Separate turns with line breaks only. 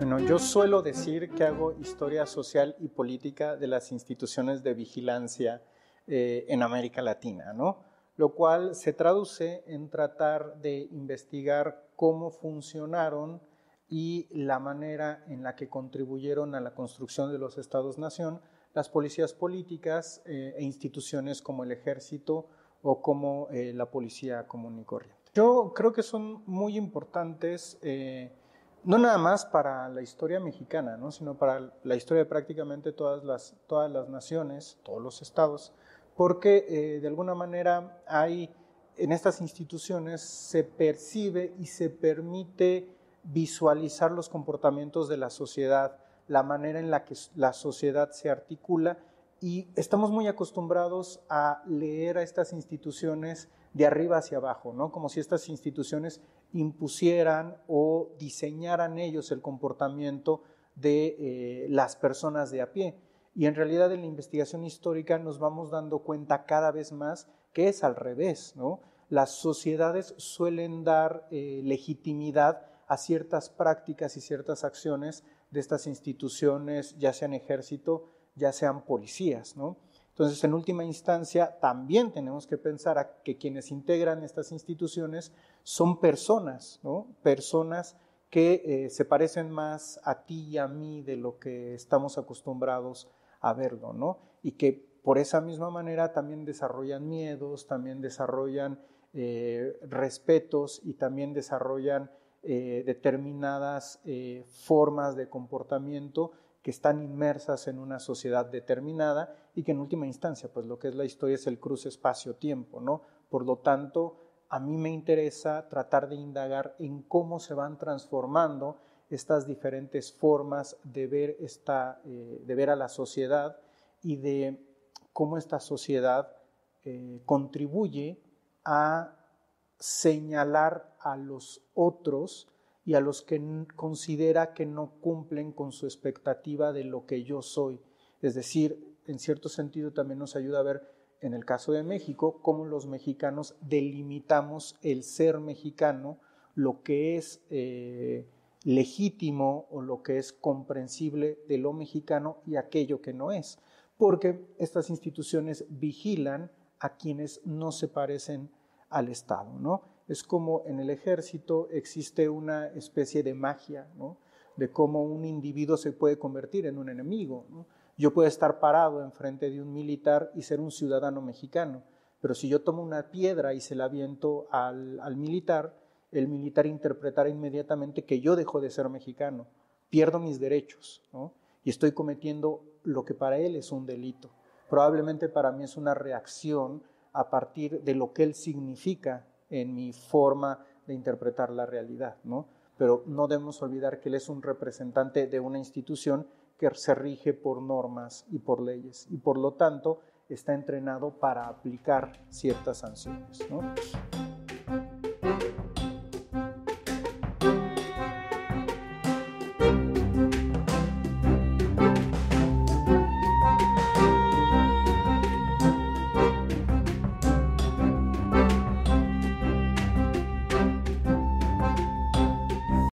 Bueno, yo suelo decir que hago historia social y política de las instituciones de vigilancia eh, en América Latina, ¿no? Lo cual se traduce en tratar de investigar cómo funcionaron y la manera en la que contribuyeron a la construcción de los estados-nación las policías políticas eh, e instituciones como el ejército o como eh, la policía común y corriente. Yo creo que son muy importantes no nada más para la historia mexicana, ¿no? sino para la historia de prácticamente todas las, todas las naciones, todos los estados, porque eh, de alguna manera hay, en estas instituciones se percibe y se permite visualizar los comportamientos de la sociedad, la manera en la que la sociedad se articula y estamos muy acostumbrados a leer a estas instituciones de arriba hacia abajo, ¿no? Como si estas instituciones impusieran o diseñaran ellos el comportamiento de eh, las personas de a pie. Y en realidad en la investigación histórica nos vamos dando cuenta cada vez más que es al revés, Las sociedades suelen dar eh, legitimidad a ciertas prácticas y ciertas acciones de estas instituciones, ya sean ejército, ya sean policías, ¿no? Entonces, en última instancia, también tenemos que pensar que quienes integran estas instituciones son personas, Personas que eh, se parecen más a ti y a mí de lo que estamos acostumbrados a verlo, ¿no? Y que por esa misma manera también desarrollan miedos, también desarrollan eh, respetos y también desarrollan eh, determinadas formas de comportamiento que están inmersas en una sociedad determinada y que en última instancia, pues lo que es la historia es el cruce espacio-tiempo, ¿no? Por lo tanto, a mí me interesa tratar de indagar en cómo se van transformando estas diferentes formas de ver, eh, de ver a la sociedad y de cómo esta sociedad eh, contribuye a señalar a los otros y a los que considera que no cumplen con su expectativa de lo que yo soy. Es decir, en cierto sentido también nos ayuda a ver, en el caso de México, cómo los mexicanos delimitamos el ser mexicano, lo que es eh, legítimo o lo que es comprensible de lo mexicano y aquello que no es, porque estas instituciones vigilan a quienes no se parecen al Estado, ¿no? es como en el ejército existe una especie de magia, de cómo un individuo se puede convertir en un enemigo. Yo puedo estar parado enfrente de un militar y ser un ciudadano mexicano, pero si yo tomo una piedra y se la aviento al, militar, el militar interpretará inmediatamente que yo dejo de ser mexicano, pierdo mis derechos y estoy cometiendo lo que para él es un delito. Probablemente para mí es una reacción a partir de lo que él significa en mi forma de interpretar la realidad, ¿no? Pero no debemos olvidar que él es un representante de una institución que se rige por normas y por leyes y por lo tanto está entrenado para aplicar ciertas sanciones,